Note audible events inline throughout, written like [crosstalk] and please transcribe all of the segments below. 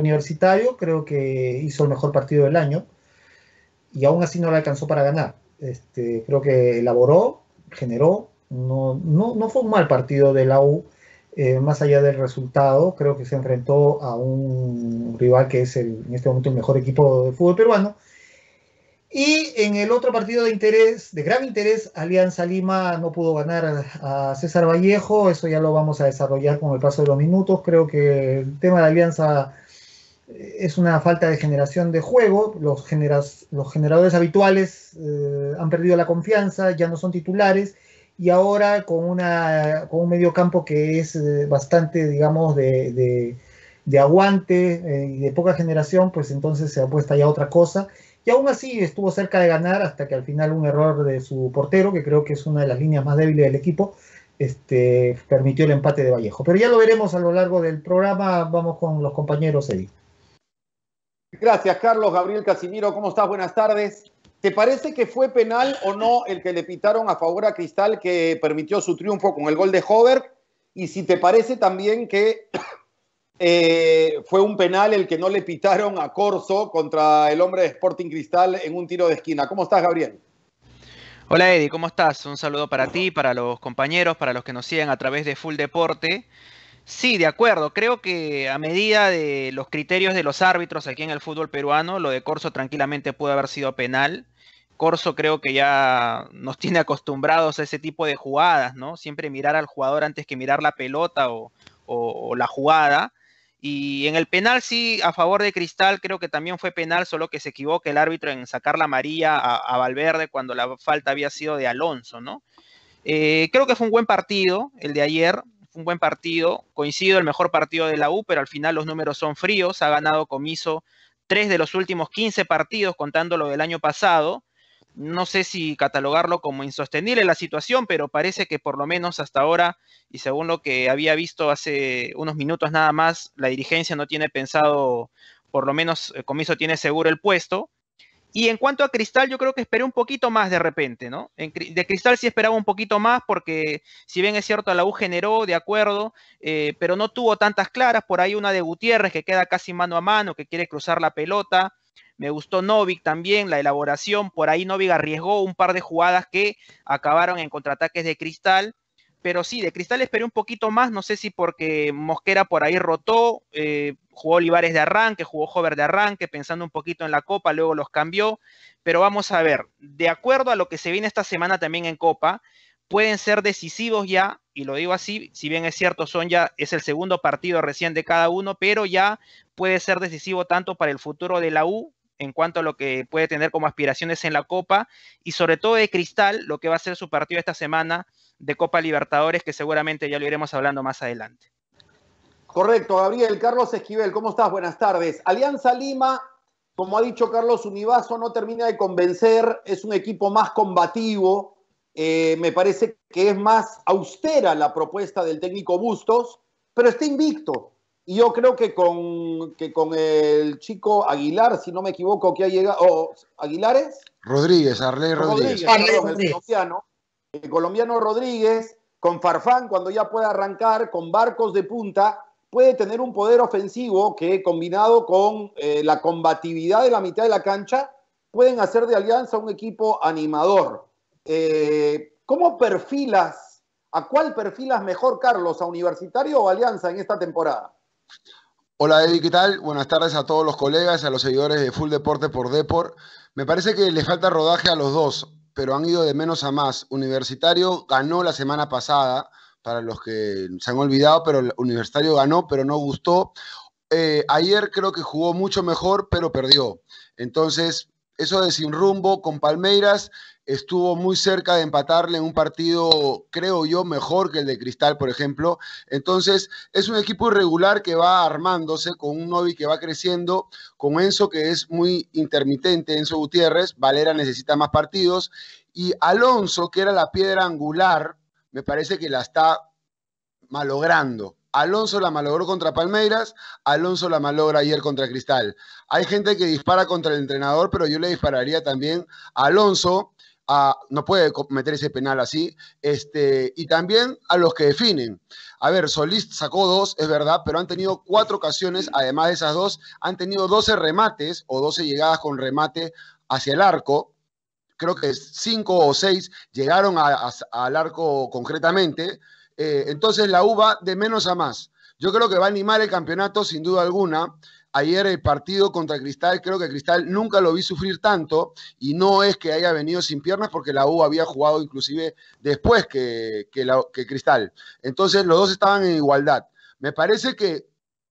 universitario, creo que hizo el mejor partido del año y aún así no le alcanzó para ganar. Este, creo que elaboró, generó, no, no, fue un mal partido de la U, eh, más allá del resultado, creo que se enfrentó a un rival que es en este momento el mejor equipo de fútbol peruano. Y en el otro partido de interés, de gran interés, Alianza Lima no pudo ganar a César Vallejo, eso ya lo vamos a desarrollar con el paso de los minutos. Creo que el tema de Alianza es una falta de generación de juego, los, generas, los generadores habituales eh, han perdido la confianza, ya no son titulares, y ahora con, una, con un mediocampo que es eh, bastante, digamos, de, aguante eh, y de poca generación, pues entonces se apuesta ya otra cosa. Y aún así estuvo cerca de ganar hasta que al final un error de su portero, que creo que es una de las líneas más débiles del equipo, este, permitió el empate de Vallejo. Pero ya lo veremos a lo largo del programa. Vamos con los compañeros, Edith. Gracias, Carlos. Gabriel Casimiro, ¿cómo estás? Buenas tardes. ¿Te parece que fue penal o no el que le pitaron a favor a Cristal que permitió su triunfo con el gol de Hover? Y si te parece también que [coughs] eh, fue un penal el que no le pitaron a Corso contra el hombre de Sporting Cristal en un tiro de esquina. ¿Cómo estás, Gabriel? Hola Eddie, ¿cómo estás? Un saludo para ti, para los compañeros, para los que nos siguen a través de Full Deporte. Sí, de acuerdo. Creo que a medida de los criterios de los árbitros aquí en el fútbol peruano, lo de Corso tranquilamente pudo haber sido penal. Corso creo que ya nos tiene acostumbrados a ese tipo de jugadas, ¿no? Siempre mirar al jugador antes que mirar la pelota o, la jugada. Y en el penal sí, a favor de Cristal, creo que también fue penal, solo que se equivoca el árbitro en sacar la amarilla a, Valverde cuando la falta había sido de Alonso, ¿no? Eh, creo que fue un buen partido el de ayer. Fue un buen partido, coincido, el mejor partido de la U, pero al final los números son fríos, ha ganado Comiso tres de los últimos 15 partidos, contando lo del año pasado. No sé si catalogarlo como insostenible la situación, pero parece que por lo menos hasta ahora, y según lo que había visto hace unos minutos nada más, la dirigencia no tiene pensado, por lo menos eh, Comiso tiene seguro el puesto. Y en cuanto a Cristal, yo creo que esperé un poquito más de repente, ¿no? de Cristal sí esperaba un poquito más porque, si bien es cierto, la U generó, de acuerdo, eh, pero no tuvo tantas claras. Por ahí una de Gutiérrez que queda casi mano a mano, que quiere cruzar la pelota. Me gustó Novik también, la elaboración. Por ahí Novik arriesgó un par de jugadas que acabaron en contraataques de Cristal pero sí, de Cristal esperé un poquito más, no sé si porque Mosquera por ahí rotó, eh, jugó Olivares de arranque, jugó Hover de arranque, pensando un poquito en la Copa, luego los cambió, pero vamos a ver, de acuerdo a lo que se viene esta semana también en Copa, pueden ser decisivos ya, y lo digo así, si bien es cierto, son ya, es el segundo partido recién de cada uno, pero ya puede ser decisivo tanto para el futuro de la U en cuanto a lo que puede tener como aspiraciones en la Copa, y sobre todo de Cristal, lo que va a ser su partido esta semana, de Copa Libertadores, que seguramente ya lo iremos hablando más adelante. Correcto, Gabriel. Carlos Esquivel, ¿cómo estás? Buenas tardes. Alianza Lima, como ha dicho Carlos Univaso, no termina de convencer, es un equipo más combativo, eh, me parece que es más austera la propuesta del técnico Bustos, pero está invicto. Y yo creo que con, que con el chico Aguilar, si no me equivoco, que ha llegado, oh, ¿Aguilares? Rodríguez, Arley Rodríguez. Rodríguez el colombiano Rodríguez, con Farfán cuando ya pueda arrancar, con Barcos de punta, puede tener un poder ofensivo que combinado con eh, la combatividad de la mitad de la cancha, pueden hacer de Alianza un equipo animador. Eh, ¿Cómo perfilas, a cuál perfilas mejor, Carlos, a Universitario o Alianza en esta temporada? Hola Eddie, ¿qué tal? Buenas tardes a todos los colegas, a los seguidores de Full Deporte por Deport. Me parece que le falta rodaje a los dos pero han ido de menos a más. Universitario ganó la semana pasada, para los que se han olvidado, pero Universitario ganó, pero no gustó. Eh, ayer creo que jugó mucho mejor, pero perdió. Entonces, eso de sin rumbo con Palmeiras estuvo muy cerca de empatarle en un partido, creo yo, mejor que el de Cristal, por ejemplo. Entonces, es un equipo irregular que va armándose con un Novi que va creciendo, con Enzo que es muy intermitente, Enzo Gutiérrez, Valera necesita más partidos, y Alonso, que era la piedra angular, me parece que la está malogrando. Alonso la malogró contra Palmeiras, Alonso la malogra ayer contra Cristal. Hay gente que dispara contra el entrenador, pero yo le dispararía también a Alonso, no puede meter ese penal así, este, y también a los que definen. A ver, Solís sacó dos, es verdad, pero han tenido cuatro ocasiones, además de esas dos, han tenido 12 remates o 12 llegadas con remate hacia el arco. Creo que cinco o seis llegaron al arco concretamente. Eh, entonces la uva de menos a más. Yo creo que va a animar el campeonato sin duda alguna. Ayer el partido contra Cristal, creo que Cristal nunca lo vi sufrir tanto y no es que haya venido sin piernas porque la U había jugado inclusive después que, Cristal. Entonces los dos estaban en igualdad. Me parece que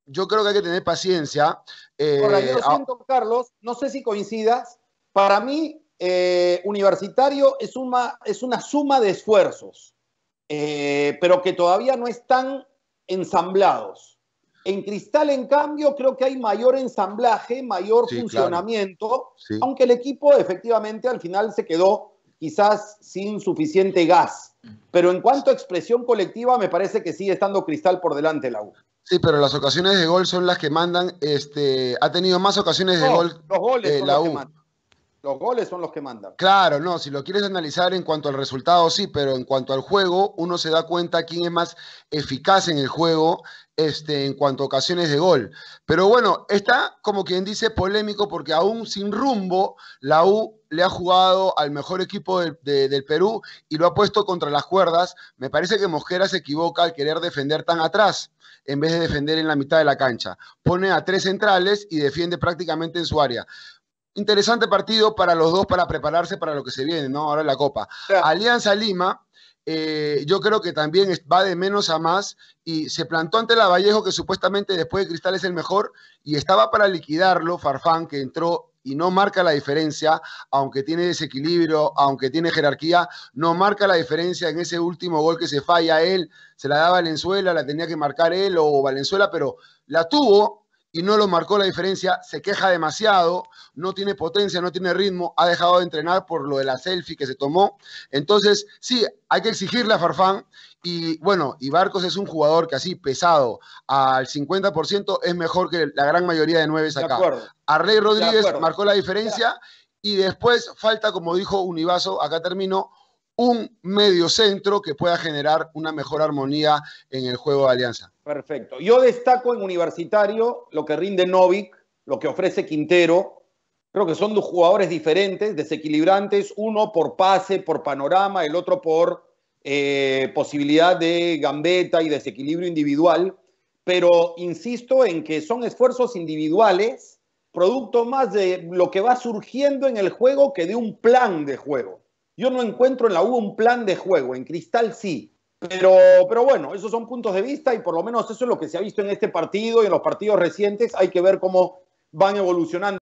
yo creo que hay que tener paciencia. Eh, siento, Carlos, no sé si coincidas, para mí eh, universitario es una, es una suma de esfuerzos, eh, pero que todavía no están ensamblados. En Cristal, en cambio, creo que hay mayor ensamblaje, mayor funcionamiento, aunque el equipo efectivamente al final se quedó quizás sin suficiente gas. Pero en cuanto a expresión colectiva, me parece que sigue estando Cristal por delante la U. Sí, pero las ocasiones de gol son las que mandan. Este, ha tenido más ocasiones de gol los goles la eh, los Los goles son los que mandan. Claro, no, si lo quieres analizar en cuanto al resultado, sí, pero en cuanto al juego, uno se da cuenta quién es más eficaz en el juego, este, en cuanto a ocasiones de gol. Pero bueno, está como quien dice polémico porque aún sin rumbo, la U le ha jugado al mejor equipo del Perú y lo ha puesto contra las cuerdas. Me parece que Mosquera se equivoca al querer defender tan atrás en vez de defender en la mitad de la cancha. Pone a tres centrales y defiende prácticamente en su área. Interesante partido para los dos para prepararse para lo que se viene, ¿no? Ahora la Copa. Alianza Lima eh, yo creo que también va de menos a más y se plantó ante la Vallejo que supuestamente después de Cristal es el mejor y estaba para liquidarlo Farfán que entró y no marca la diferencia, aunque tiene desequilibrio, aunque tiene jerarquía, no marca la diferencia en ese último gol que se falla él, se la da Valenzuela, la tenía que marcar él o Valenzuela, pero la tuvo, y no lo marcó la diferencia, se queja demasiado, no tiene potencia, no tiene ritmo, ha dejado de entrenar por lo de la selfie que se tomó. Entonces, sí, hay que exigirle a Farfán y bueno, y Barcos es un jugador que así pesado al 50% es mejor que la gran mayoría de nueve acá. a Rey Rodríguez marcó la diferencia. Y después falta, como dijo Univaso, acá termino, un medio centro que pueda generar una mejor armonía en el juego de Alianza. Perfecto. Yo destaco en Universitario lo que rinde Novik, lo que ofrece Quintero. Creo que son dos jugadores diferentes, desequilibrantes, uno por pase, por panorama, el otro por eh, posibilidad de gambeta y desequilibrio individual. Pero insisto en que son esfuerzos individuales, producto más de lo que va surgiendo en el juego que de un plan de juego. Yo no encuentro en la U un plan de juego, en Cristal sí. Pero, pero bueno, esos son puntos de vista y por lo menos eso es lo que se ha visto en este partido y en los partidos recientes. Hay que ver cómo van evolucionando.